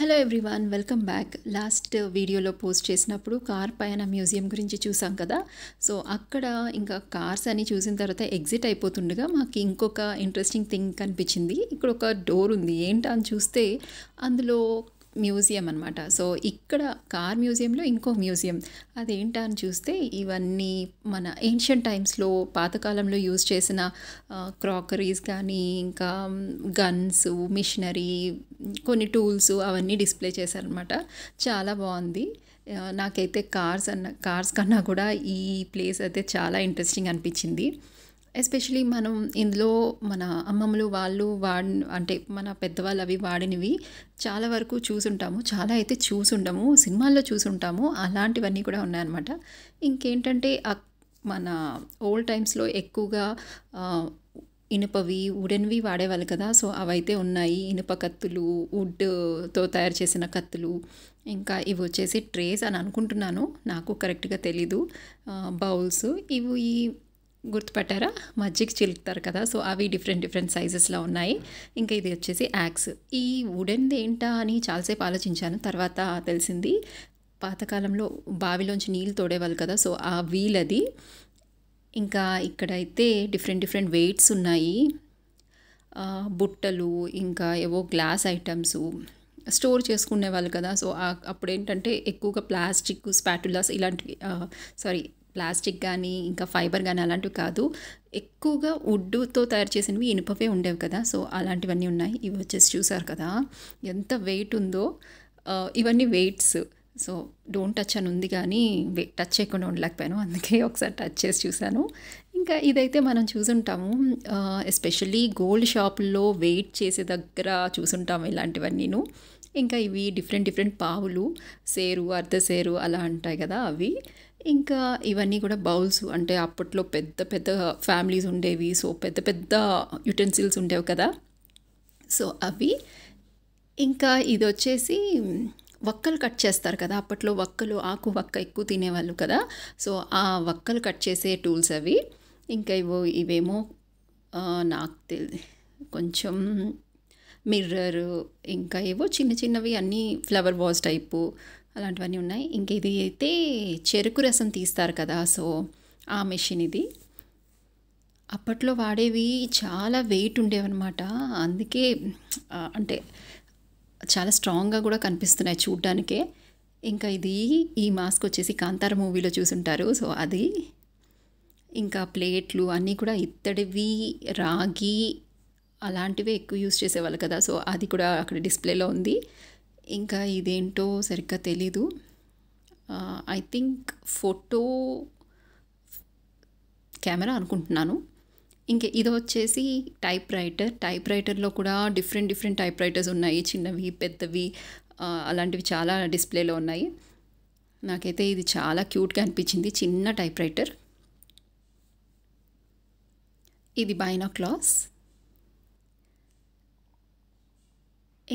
hello everyone welcome back last వీడియోలో post చేసినప్పుడు car పైన మ్యూజియం గురించి చూసాం కదా సో అక్కడ ఇంకా కార్స్ అని చూసిన తర్వాత ఎగ్జిట్ అయిపోతుండగా మాకు ఇంకొక ఇంట్రెస్టింగ్ థింగ్ కనిపించింది ఇక్కడ ఒక డోర్ ఉంది ఏంటని చూస్తే అందులో మ్యూజియం అనమాట సో ఇక్కడ కార్ మ్యూజియంలో ఇంకో మ్యూజియం అదేంటా అని చూస్తే ఇవన్నీ మన ఏన్షియన్ టైమ్స్లో పాతకాలంలో యూజ్ చేసిన క్రాకరీస్ కానీ ఇంకా గన్స్ మిషనరీ కొన్ని టూల్స్ అవన్నీ డిస్ప్లే చేశారనమాట చాలా బాగుంది నాకైతే కార్స్ అన్న కార్స్ కన్నా కూడా ఈ ప్లేస్ అయితే చాలా ఇంట్రెస్టింగ్ అనిపించింది ఎస్పెషలీ మనం ఇందులో మన అమ్మమ్మలు వాళ్ళు వాడి అంటే మన పెద్దవాళ్ళు అవి వాడినవి చాలా వరకు చూసుంటాము చాలా అయితే చూసుండము సినిమాల్లో చూసుంటాము అలాంటివన్నీ కూడా ఉన్నాయన్నమాట ఇంకేంటంటే మన ఓల్డ్ టైమ్స్లో ఎక్కువగా ఇనుపవి ఉడెన్వి వాడేవాళ్ళు కదా సో అవైతే ఉన్నాయి ఇనుప కత్తులు వుడ్తో తయారు చేసిన కత్తులు ఇంకా ఇవి వచ్చేసి ట్రేస్ అని అనుకుంటున్నాను నాకు కరెక్ట్గా తెలీదు బౌల్స్ ఇవి గుర్తుపట్టారా మజ్జిగ చిలుకుతారు కదా సో అవి డిఫరెంట్ డిఫరెంట్ సైజెస్లో ఉన్నాయి ఇంకా ఇది వచ్చేసి యాక్స్ ఈ వుడెన్ది ఏంటా అని చాలాసేపు ఆలోచించాను తర్వాత తెలిసింది పాతకాలంలో బావిలోంచి నీళ్ళు తోడేవాళ్ళు కదా సో ఆ వీల్ అది ఇంకా ఇక్కడైతే డిఫరెంట్ డిఫరెంట్ వెయిట్స్ ఉన్నాయి బుట్టలు ఇంకా ఏవో గ్లాస్ ఐటమ్స్ స్టోర్ చేసుకునే వాళ్ళు కదా సో అప్పుడేంటంటే ఎక్కువగా ప్లాస్టిక్ స్పాటులాస్ ఇలాంటివి సారీ ప్లాస్టిక్ కానీ ఇంకా ఫైబర్ కానీ అలాంటివి కాదు ఎక్కువగా వుడ్తో తయారు చేసినవి ఇనుపవే ఉండేవి కదా సో అలాంటివన్నీ ఉన్నాయి ఇవి వచ్చేసి చూసారు కదా ఎంత వెయిట్ ఉందో ఇవన్నీ వెయిట్స్ సో డోంట్ టచ్ అని ఉంది కానీ టచ్ చేయకుండా ఉండలేకపోయాను అందుకే ఒకసారి టచ్ చేసి చూశాను ఇంకా ఇదైతే మనం చూసుంటాము ఎస్పెషల్లీ గోల్డ్ షాపుల్లో వెయిట్ చేసే దగ్గర చూసుంటాము ఇలాంటివన్నీను ఇంకా ఇవి డిఫరెంట్ డిఫరెంట్ పావులు సేరు అర్ధ సేరు అలా అంటాయి కదా అవి ఇంకా ఇవన్నీ కూడా బౌల్స్ అంటే అప్పట్లో పెద్ద పెద్ద ఫ్యామిలీస్ ఉండేవి సో పెద్ద పెద్ద యుటెన్సిల్స్ ఉండేవి కదా సో అవి ఇంకా ఇది వచ్చేసి వక్కలు కట్ చేస్తారు కదా అప్పట్లో వక్కలు ఆకు వక్క ఎక్కువ తినేవాళ్ళు కదా సో ఆ వక్కలు కట్ చేసే టూల్స్ అవి ఇంకా ఇవో ఇవేమో నాకు తెలి కొంచెం మిర్రర్ ఇంకా ఏవో చిన్న చిన్నవి అన్నీ ఫ్లవర్ వాజ్ టైపు అలాంటివన్నీ ఉన్నాయి ఇంక ఇది అయితే చెరుకు రసం తీస్తారు కదా సో ఆ మెషిన్ ఇది అప్పట్లో వాడేవి చాలా వెయిట్ ఉండేవన్నమాట అందుకే అంటే చాలా స్ట్రాంగ్గా కూడా కనిపిస్తున్నాయి చూడ్డానికే ఇంకా ఇది ఈ మాస్క్ వచ్చేసి కాంతార మూవీలో చూసుంటారు సో అది ఇంకా ప్లేట్లు అన్నీ కూడా ఇత్తడివి రాగి అలాంటివే ఎక్కువ యూస్ చేసేవాళ్ళు కదా సో అది కూడా అక్కడ డిస్ప్లేలో ఉంది ఇంకా ఇదేంటో సరిగ్గా తెలీదు ఐ థింక్ ఫోటో కెమెరా అనుకుంటున్నాను ఇంకా ఇది వచ్చేసి టైప్ రైటర్ టైప్ రైటర్లో కూడా డిఫరెంట్ డిఫరెంట్ టైప్ రైటర్స్ ఉన్నాయి చిన్నవి పెద్దవి అలాంటివి చాలా డిస్ప్లేలో ఉన్నాయి నాకైతే ఇది చాలా క్యూట్గా అనిపించింది చిన్న టైప్ రైటర్ ఇది బైనా క్లాస్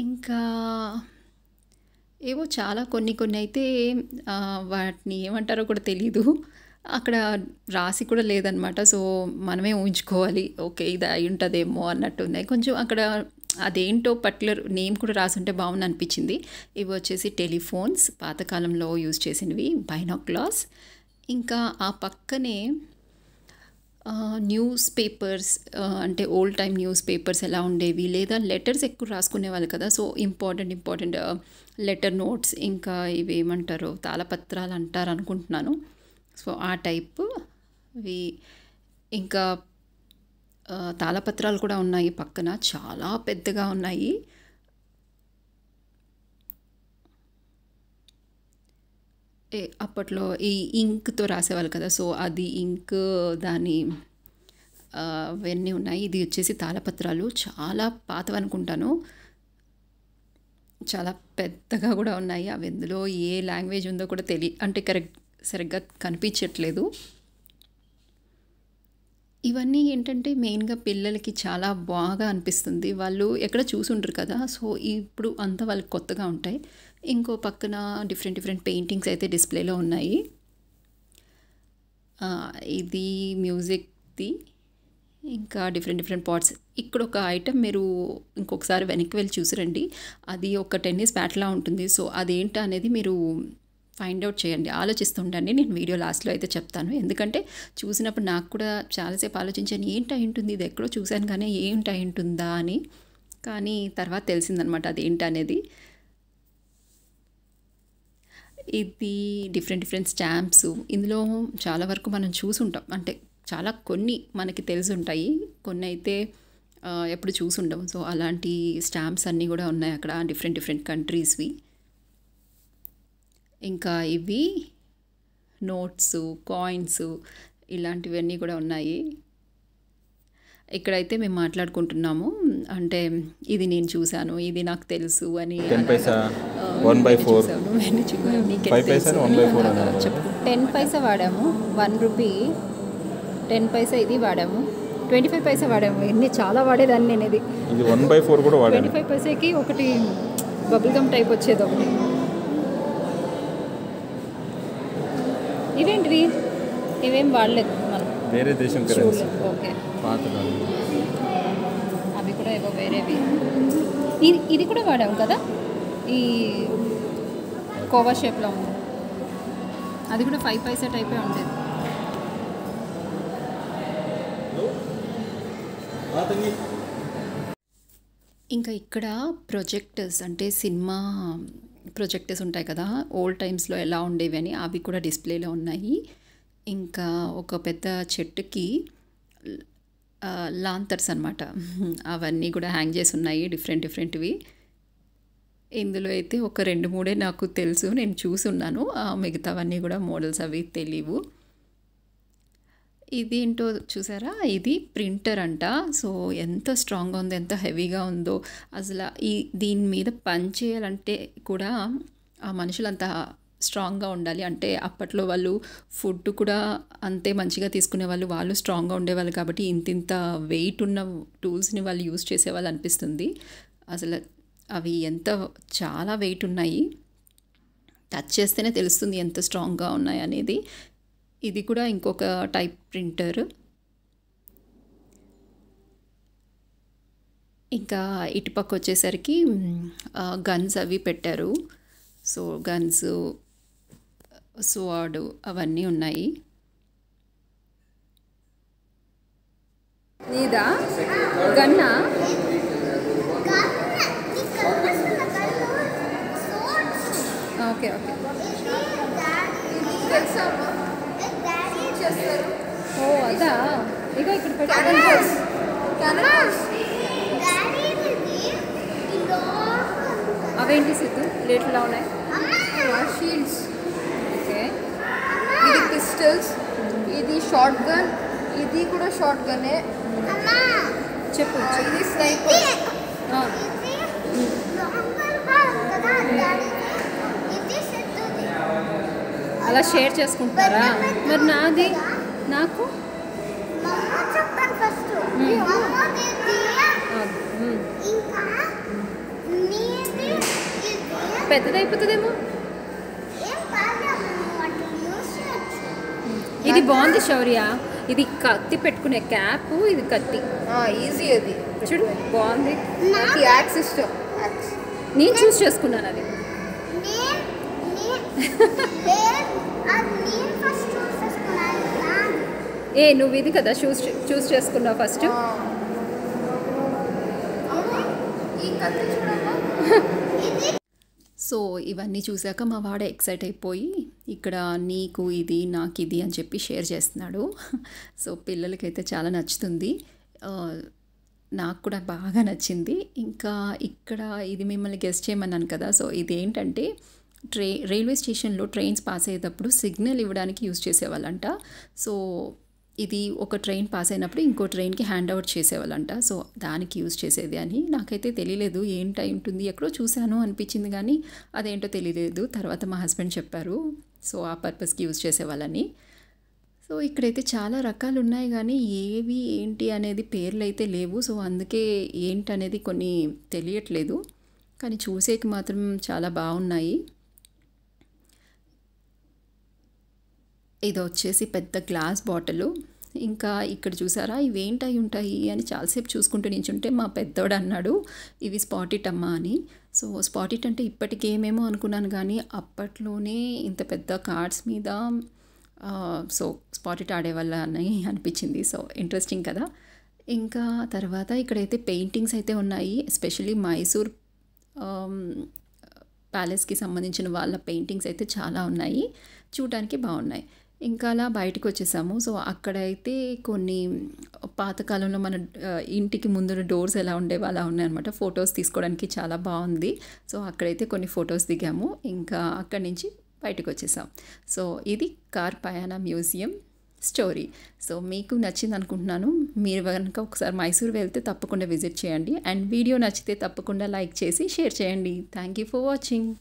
ఇంకా ఏవో చాలా కొన్ని కొన్ని అయితే వాటిని ఏమంటారో కూడా తెలీదు అక్కడ రాసి కూడా లేదనమాట సో మనమే ఊహించుకోవాలి ఓకే ఇది అయి ఉంటుందేమో అన్నట్టు ఉన్నాయి కొంచెం అక్కడ అదేంటో పర్టికులర్ నేమ్ కూడా రాసి ఉంటే బాగుంది అనిపించింది ఇవి వచ్చేసి టెలిఫోన్స్ పాతకాలంలో యూజ్ చేసినవి బైనాక్లాస్ ఇంకా ఆ పక్కనే న్యూస్ పేపర్స్ అంటే ఓల్డ్ టైం న్యూస్ పేపర్స్ ఎలా ఉండేవి లేదా లెటర్స్ ఎక్కువ రాసుకునేవాళ్ళు కదా so important important letter notes ఇంకా ఇవి ఏమంటారు తాళపత్రాలు అంటారు అనుకుంటున్నాను సో ఆ టైప్ ఇవి ఇంకా తాళపత్రాలు కూడా ఉన్నాయి పక్కన చాలా పెద్దగా ఉన్నాయి అప్పట్లో ఈ ఇంక్తో రాసేవాళ్ళు కదా సో అది ఇంక్ దాని అవన్నీ ఉన్నాయి ఇది వచ్చేసి తాళపత్రాలు చాలా పాతవి అనుకుంటాను చాలా పెద్దగా కూడా ఉన్నాయి అవి ఎందులో ఏ లాంగ్వేజ్ ఉందో కూడా తెలియ అంటే కరెక్ట్ సరిగ్గా కనిపించట్లేదు ఇవన్నీ ఏంటంటే మెయిన్గా పిల్లలకి చాలా బాగా అనిపిస్తుంది వాళ్ళు ఎక్కడ చూసుంటారు కదా సో ఇప్పుడు అంతా వాళ్ళకి కొత్తగా ఉంటాయి ఇంకో పక్కన డిఫరెంట్ డిఫరెంట్ పెయింటింగ్స్ అయితే డిస్ప్లేలో ఉన్నాయి ఇది మ్యూజిక్ది ఇంకా డిఫరెంట్ డిఫరెంట్ పార్ట్స్ ఇక్కడ ఒక ఐటెం మీరు ఇంకొకసారి వెనక్కి వెళ్ళి చూసిరండి అది ఒక టెన్నిస్ బ్యాట్లా ఉంటుంది సో అదేంటనేది అనేది మీరు ఫైండ్ అవుట్ చేయండి ఆలోచిస్తుండండి నేను వీడియో లాస్ట్లో అయితే చెప్తాను ఎందుకంటే చూసినప్పుడు నాకు కూడా చాలాసేపు ఆలోచించాను ఏంటై ఉంటుంది ఇది ఎక్కడో చూశాను కానీ ఏంటై ఉంటుందా అని కానీ తర్వాత తెలిసిందనమాట అది ఏంటనేది ఇది డిఫరెంట్ డిఫరెంట్ స్టాంప్స్ ఇందులో చాలా వరకు మనం చూసుంటాం అంటే చాలా కొన్ని మనకి తెలిసి ఉంటాయి కొన్ని అయితే ఎప్పుడు ఉండవు సో అలాంటి స్టాంప్స్ అన్నీ కూడా ఉన్నాయి అక్కడ డిఫరెంట్ డిఫరెంట్ కంట్రీస్వి ఇంకా ఇవి నోట్స్ కాయిన్స్ ఇలాంటివన్నీ కూడా ఉన్నాయి ఇక్కడైతే మేము మాట్లాడుకుంటున్నాము అంటే ఇది నేను చూశాను ఇది నాకు తెలుసు అని టెన్ పైసా వాడాము వన్ రూపీ టెన్ పైసా ఇది వాడాము ట్వంటీ ఫైవ్ పైసా వాడాము ఎన్ని చాలా వాడేదాన్ని నేను ఇది ట్వంటీ ఫైవ్ పైసాకి ఒకటి బబుల్ గమ్ టైప్ వచ్చేది ఒకటి ఇవేంటివి ఇవేం వాడలేదు మనం వేరే దేశం కరెన్సీ ఓకే పాత అవి కూడా ఏవో వేరేవి ఇది ఇది కూడా వాడాము కదా ఈ కోవా షేప్లో ఉంది అది కూడా ఫైవ్ పైసా టైపే ఉండేది ఇంకా ఇక్కడ ప్రొజెక్టర్స్ అంటే సినిమా ప్రొజెక్టర్స్ ఉంటాయి కదా ఓల్డ్ టైమ్స్లో ఎలా ఉండేవి అని అవి కూడా డిస్ప్లేలో ఉన్నాయి ఇంకా ఒక పెద్ద చెట్టుకి లాంతర్స్ అనమాట అవన్నీ కూడా హ్యాంగ్ చేసి ఉన్నాయి డిఫరెంట్ డిఫరెంట్వి ఇందులో అయితే ఒక రెండు మూడే నాకు తెలుసు నేను చూసి ఉన్నాను మిగతావన్నీ కూడా మోడల్స్ అవి తెలియవు ఇది ఏంటో చూసారా ఇది ప్రింటర్ అంట సో ఎంత స్ట్రాంగ్గా ఉందో ఎంత హెవీగా ఉందో అసలు ఈ దీని మీద పని చేయాలంటే కూడా ఆ మనుషులు అంత స్ట్రాంగ్గా ఉండాలి అంటే అప్పట్లో వాళ్ళు ఫుడ్ కూడా అంతే మంచిగా తీసుకునే వాళ్ళు వాళ్ళు స్ట్రాంగ్గా ఉండేవాళ్ళు కాబట్టి ఇంత ఇంత వెయిట్ ఉన్న టూల్స్ని వాళ్ళు యూజ్ చేసేవాళ్ళు అనిపిస్తుంది అసలు అవి ఎంత చాలా వెయిట్ ఉన్నాయి టచ్ చేస్తేనే తెలుస్తుంది ఎంత స్ట్రాంగ్గా ఉన్నాయి అనేది ఇది కూడా ఇంకొక టైప్ ప్రింటర్ ఇంకా ఇటుపక్క వచ్చేసరికి గన్స్ అవి పెట్టారు సో గన్స్ స్వాడ్ అవన్నీ ఉన్నాయి నీదా గన్నా ఓకే ఓకే తెలుసా ఓ అదా ఇగో ఇక్కడ అవేంటి సిద్ధు రేట్లా ఉన్నాయి ఓకే ఇది పిస్టల్స్ ఇది షార్ట్ గన్ ఇది కూడా షార్ట్ గనే చెప్పు ఇది స్నైపర్ అలా షేర్ చేసుకుంటారా మరి నాది నాకు పెద్దదైపోతుందేమో ఇది బాగుంది శౌర్య ఇది కత్తి పెట్టుకునే క్యాప్ ఇది కత్తి ఈజీ అది చూడు బాగుంది యాక్స్ ఇష్టం నేను చూస్ చేసుకున్నాను అది ఏ నువ్వు ఇది కదా చూస్ చూస్ చేసుకున్నావు ఫస్ట్ సో ఇవన్నీ చూశాక మా వాడ ఎక్సైట్ అయిపోయి ఇక్కడ నీకు ఇది నాకు ఇది అని చెప్పి షేర్ చేస్తున్నాడు సో పిల్లలకైతే చాలా నచ్చుతుంది నాకు కూడా బాగా నచ్చింది ఇంకా ఇక్కడ ఇది మిమ్మల్ని గెస్ట్ చేయమన్నాను కదా సో ఇదేంటంటే ట్రై రైల్వే స్టేషన్లో ట్రైన్స్ పాస్ అయ్యేటప్పుడు సిగ్నల్ ఇవ్వడానికి యూజ్ చేసేవాళ్ళంట సో ఇది ఒక ట్రైన్ పాస్ అయినప్పుడు ఇంకో ట్రైన్కి హ్యాండ్ అవుట్ చేసేవాళ్ళంట సో దానికి యూజ్ చేసేది అని నాకైతే తెలియలేదు టైం ఉంటుంది ఎక్కడో చూశాను అనిపించింది కానీ అదేంటో తెలియలేదు తర్వాత మా హస్బెండ్ చెప్పారు సో ఆ పర్పస్కి యూజ్ చేసేవాళ్ళని సో ఇక్కడైతే చాలా రకాలు ఉన్నాయి కానీ ఏవి ఏంటి అనేది పేర్లు అయితే లేవు సో అందుకే ఏంటనేది కొన్ని తెలియట్లేదు కానీ చూసేకి మాత్రం చాలా బాగున్నాయి ఇది వచ్చేసి పెద్ద గ్లాస్ బాటిల్ ఇంకా ఇక్కడ చూసారా ఇవి ఏంటై ఉంటాయి అని చాలాసేపు చూసుకుంటూ నించుంటే మా పెద్దోడు అన్నాడు ఇవి స్పాటిట్ అమ్మా అని సో స్పాటిట్ అంటే ఇప్పటికేమేమో అనుకున్నాను కానీ అప్పట్లోనే ఇంత పెద్ద కార్డ్స్ మీద సో స్పాటిట్ ఆడేవాళ్ళ అని అనిపించింది సో ఇంట్రెస్టింగ్ కదా ఇంకా తర్వాత ఇక్కడైతే పెయింటింగ్స్ అయితే ఉన్నాయి ఎస్పెషలీ మైసూర్ ప్యాలెస్కి సంబంధించిన వాళ్ళ పెయింటింగ్స్ అయితే చాలా ఉన్నాయి చూడడానికి బాగున్నాయి ఇంకా అలా బయటకు వచ్చేసాము సో అక్కడైతే కొన్ని పాతకాలంలో మన ఇంటికి ముందు డోర్స్ ఎలా ఉండేవో అలా ఉన్నాయన్నమాట ఫొటోస్ తీసుకోవడానికి చాలా బాగుంది సో అక్కడైతే కొన్ని ఫొటోస్ దిగాము ఇంకా అక్కడి నుంచి బయటకు వచ్చేసాం సో ఇది కార్ పయాణ మ్యూజియం స్టోరీ సో మీకు నచ్చింది అనుకుంటున్నాను మీరు కనుక ఒకసారి మైసూర్ వెళ్తే తప్పకుండా విజిట్ చేయండి అండ్ వీడియో నచ్చితే తప్పకుండా లైక్ చేసి షేర్ చేయండి థ్యాంక్ యూ ఫర్ వాచింగ్